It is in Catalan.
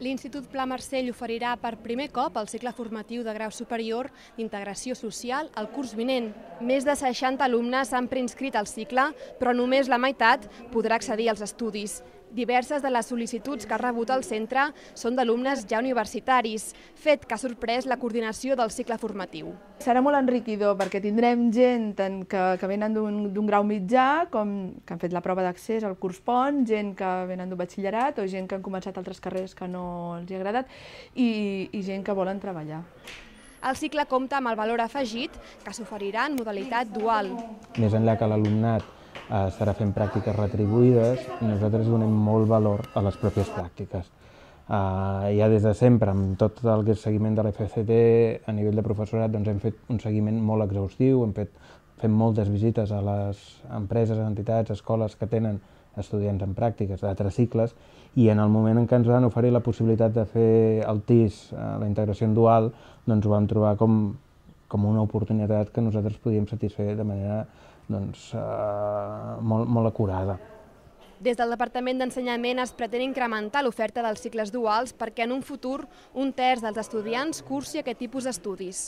L'Institut Pla Marcell oferirà per primer cop el cicle formatiu de grau superior d'integració social al curs vinent. Més de 60 alumnes s'han preinscrit al cicle, però només la meitat podrà accedir als estudis. Diverses de les sol·licituds que ha rebut el centre són d'alumnes ja universitaris, fet que ha sorprès la coordinació del cicle formatiu. Serà molt enriquidor perquè tindrem gent que, que venen d'un grau mitjà, com que han fet la prova d'accés al curs pont, gent que venen d'un batxillerat o gent que han començat altres carrers que no els ha agradat i, i gent que volen treballar. El cicle compta amb el valor afegit que s'oferirà en modalitat dual. Més enllà que l'alumnat eh, estarà fent pràctiques retribuïdes i nosaltres donem molt valor a les pròpies pràctiques. Eh, ja des de sempre, amb tot el que és seguiment de l'FCT a nivell de professorat, doncs hem fet un seguiment molt exhaustiu, hem fet fem moltes visites a les empreses, entitats, escoles que tenen estudiants en pràctiques d'altres cicles i en el moment en què ens van oferir la possibilitat de fer el TIS, eh, la integració en dual, doncs ho vam trobar com com una oportunitat que nosaltres podíem satisfer de manera doncs, eh, molt, molt acurada. Des del Departament d'Ensenyament es pretén incrementar l'oferta dels cicles duals perquè en un futur un terç dels estudiants cursi aquest tipus d'estudis.